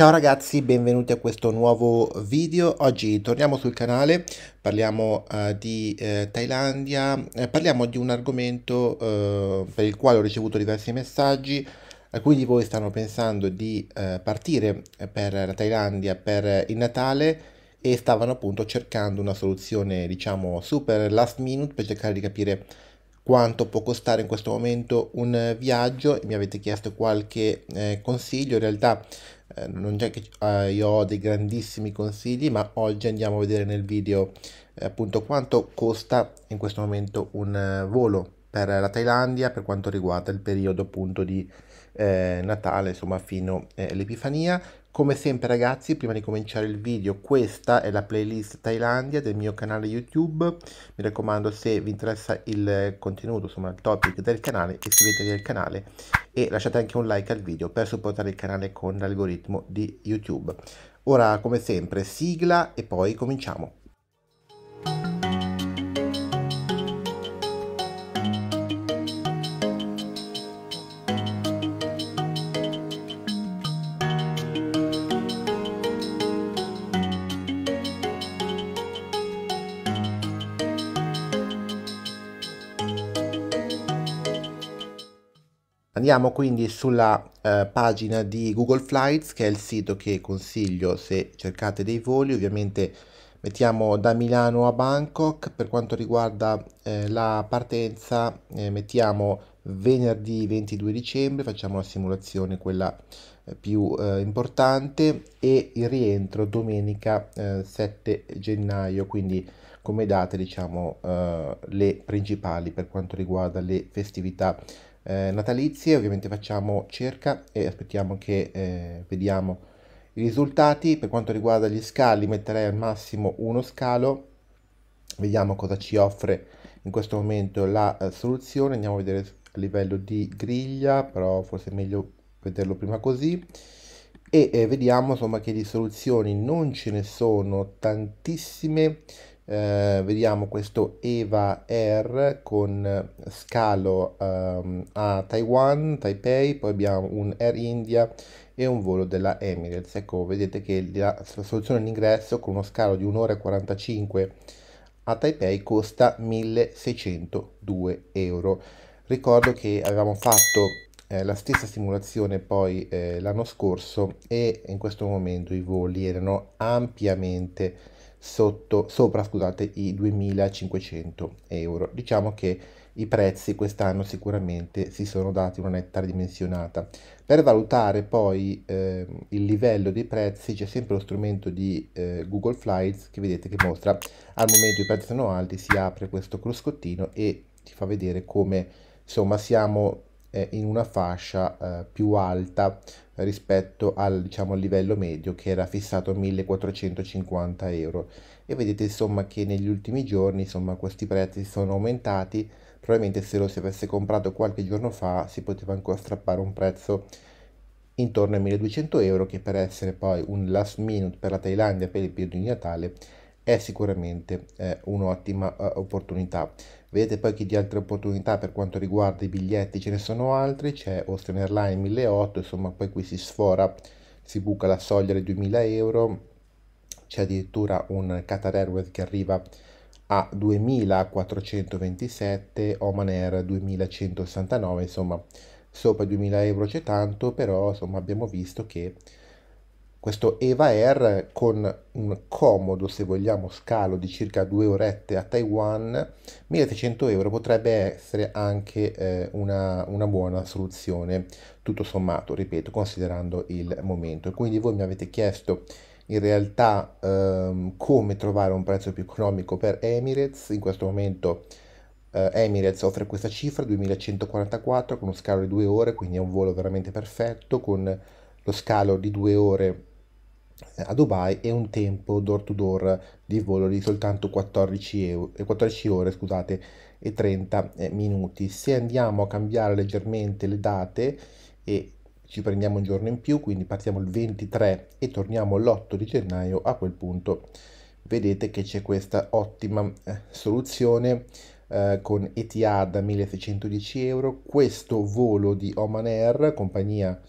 Ciao ragazzi, benvenuti a questo nuovo video. Oggi torniamo sul canale, parliamo eh, di eh, Thailandia, eh, parliamo di un argomento eh, per il quale ho ricevuto diversi messaggi. Alcuni di voi stanno pensando di eh, partire per la Thailandia per eh, il Natale e stavano appunto cercando una soluzione, diciamo, super last minute per cercare di capire quanto può costare in questo momento un viaggio mi avete chiesto qualche eh, consiglio in realtà eh, non è che eh, io ho dei grandissimi consigli, ma oggi andiamo a vedere nel video eh, appunto quanto costa in questo momento un eh, volo per la Thailandia per quanto riguarda il periodo appunto di eh, Natale, insomma fino all'Epifania come sempre ragazzi, prima di cominciare il video, questa è la playlist Thailandia del mio canale YouTube. Mi raccomando, se vi interessa il contenuto, insomma il topic del canale, iscrivetevi al canale e lasciate anche un like al video per supportare il canale con l'algoritmo di YouTube. Ora, come sempre, sigla e poi cominciamo. Andiamo quindi sulla eh, pagina di Google Flights, che è il sito che consiglio se cercate dei voli. Ovviamente mettiamo da Milano a Bangkok. Per quanto riguarda eh, la partenza, eh, mettiamo venerdì 22 dicembre, facciamo la simulazione, quella eh, più eh, importante, e il rientro domenica 7 eh, gennaio. Quindi come date diciamo le principali per quanto riguarda le festività eh, natalizie, ovviamente facciamo cerca e aspettiamo che eh, vediamo i risultati. Per quanto riguarda gli scali metterei al massimo uno scalo, vediamo cosa ci offre in questo momento la eh, soluzione, andiamo a vedere a livello di griglia, però forse è meglio vederlo prima così e eh, vediamo insomma che di soluzioni non ce ne sono tantissime eh, vediamo questo EVA Air con scalo ehm, a Taiwan, Taipei, poi abbiamo un Air India e un volo della Emirates. Ecco, vedete che la soluzione all'ingresso con uno scalo di 1 ora e 45 a Taipei costa 1602 euro. Ricordo che avevamo fatto eh, la stessa simulazione poi eh, l'anno scorso e in questo momento i voli erano ampiamente sotto, sopra scusate, i 2.500 euro. Diciamo che i prezzi quest'anno sicuramente si sono dati una netta ridimensionata. Per valutare poi eh, il livello dei prezzi c'è sempre lo strumento di eh, Google Flights che vedete che mostra al momento i prezzi sono alti, si apre questo cruscottino e ti fa vedere come insomma siamo in una fascia eh, più alta rispetto al, diciamo, al livello medio che era fissato a 1450 euro e vedete insomma che negli ultimi giorni insomma questi prezzi sono aumentati probabilmente se lo si avesse comprato qualche giorno fa si poteva ancora strappare un prezzo intorno ai 1200 euro che per essere poi un last minute per la Thailandia per il periodo di Natale è sicuramente eh, un'ottima eh, opportunità. Vedete poi che di altre opportunità per quanto riguarda i biglietti ce ne sono altri, c'è Austrian Airlines 1800, insomma poi qui si sfora, si buca la soglia dei 2000 euro, c'è addirittura un Qatar Airways che arriva a 2427, Oman Air 2169, insomma sopra i 2000 euro c'è tanto, però insomma abbiamo visto che questo EVA Air con un comodo, se vogliamo, scalo di circa due orette a Taiwan, 1600 euro potrebbe essere anche eh, una, una, buona soluzione, tutto sommato, ripeto, considerando il momento. Quindi voi mi avete chiesto in realtà ehm, come trovare un prezzo più economico per Emirates, in questo momento eh, Emirates offre questa cifra, 2144, con uno scalo di due ore, quindi è un volo veramente perfetto, con lo scalo di due ore a Dubai e un tempo door-to-door di volo di soltanto 14, euro, 14 eh, ore scusate, e 30 eh, minuti. Se andiamo a cambiare leggermente le date e ci prendiamo un giorno in più, quindi partiamo il 23 e torniamo l'8 di gennaio, a quel punto vedete che c'è questa ottima eh, soluzione eh, con Etihad a 1610 euro, questo volo di Oman Air, compagnia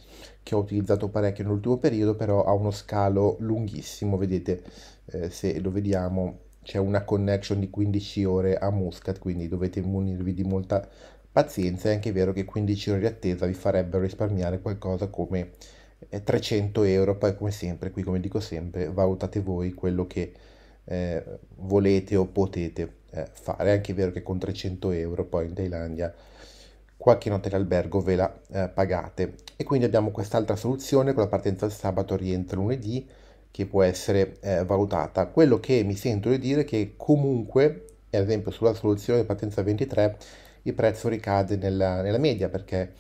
che ho utilizzato parecchio nell'ultimo periodo, però ha uno scalo lunghissimo, vedete eh, se lo vediamo c'è una connection di 15 ore a Muscat, quindi dovete munirvi di molta pazienza, è anche vero che 15 ore di attesa vi farebbero risparmiare qualcosa come 300 eh, euro, poi come sempre, qui come dico sempre, valutate voi quello che eh, volete o potete eh, fare. È anche vero che con 300 euro poi in Thailandia qualche notte d'albergo ve la eh, pagate. E quindi abbiamo quest'altra soluzione con la partenza il sabato rientra lunedì che può essere eh, valutata. Quello che mi sento di dire è che comunque, ad esempio sulla soluzione partenza 23, il prezzo ricade nella, nella media perché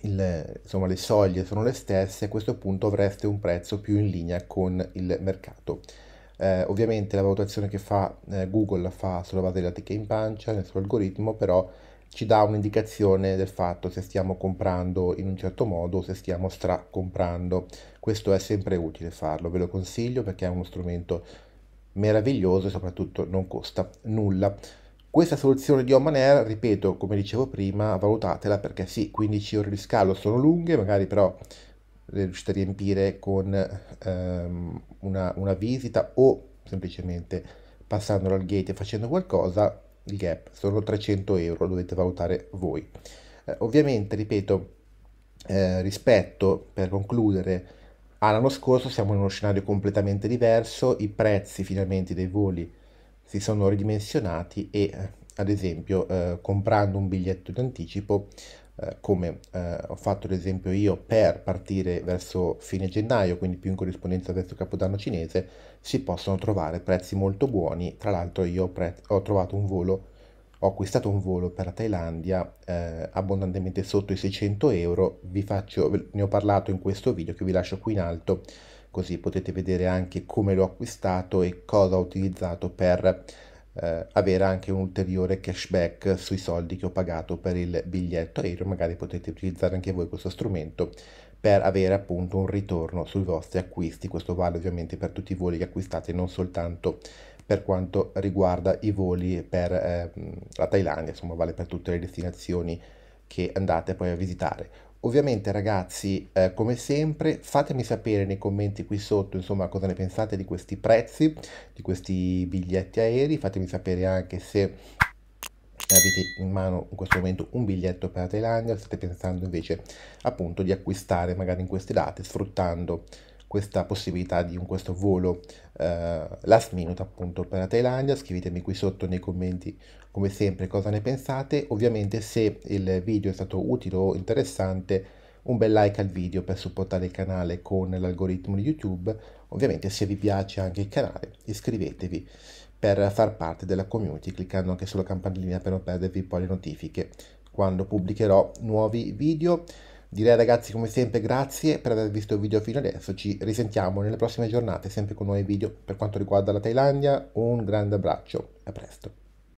il, insomma, le soglie sono le stesse, a questo punto avreste un prezzo più in linea con il mercato. Eh, ovviamente la valutazione che fa eh, Google la fa sulla base della teca in pancia, nel suo algoritmo, però ci dà un'indicazione del fatto se stiamo comprando in un certo modo o se stiamo stracomprando. Questo è sempre utile farlo, ve lo consiglio perché è uno strumento meraviglioso e soprattutto non costa nulla. Questa soluzione di Oman Air, ripeto, come dicevo prima, valutatela perché sì, 15 ore di scalo sono lunghe, magari però riuscite a riempire con ehm, una, una visita o semplicemente passandolo al gate e facendo qualcosa, il gap sono 300 euro, dovete valutare voi. Eh, ovviamente, ripeto, eh, rispetto per concludere all'anno scorso siamo in uno scenario completamente diverso, i prezzi finalmente dei voli si sono ridimensionati e eh, ad esempio eh, comprando un biglietto in anticipo eh, come eh, ho fatto ad esempio io per partire verso fine gennaio, quindi più in corrispondenza verso Capodanno cinese, si possono trovare prezzi molto buoni. Tra l'altro io ho, pre- ho trovato un volo, ho acquistato un volo per la Thailandia eh, abbondantemente sotto i 600 euro, vi faccio, ne ho parlato in questo video che vi lascio qui in alto, così potete vedere anche come l'ho acquistato e cosa ho utilizzato per eh, avere anche un ulteriore cashback sui soldi che ho pagato per il biglietto aereo, magari potete utilizzare anche voi questo strumento per avere appunto un ritorno sui vostri acquisti, questo vale ovviamente per tutti i voli che acquistate, non soltanto per quanto riguarda i voli per eh, la Thailandia, insomma vale per tutte le destinazioni che andate poi a visitare. Ovviamente ragazzi, eh, come sempre, fatemi sapere nei commenti qui sotto, insomma, cosa ne pensate di questi prezzi, di questi biglietti aerei, fatemi sapere anche se avete in mano in questo momento un biglietto per la Thailandia, state pensando invece appunto di acquistare magari in queste date sfruttando questa possibilità di un, questo volo eh, last minute appunto per la Thailandia. Scrivetemi qui sotto nei commenti come sempre cosa ne pensate. Ovviamente se il video è stato utile o interessante un bel like al video per supportare il canale con l'algoritmo di YouTube. Ovviamente se vi piace anche il canale iscrivetevi per far parte della community cliccando anche sulla campanellina per non perdervi poi le notifiche quando pubblicherò nuovi video. Direi ragazzi come sempre grazie per aver visto il video fino adesso, ci risentiamo nelle prossime giornate sempre con nuovi video per quanto riguarda la Thailandia, un grande abbraccio, a presto.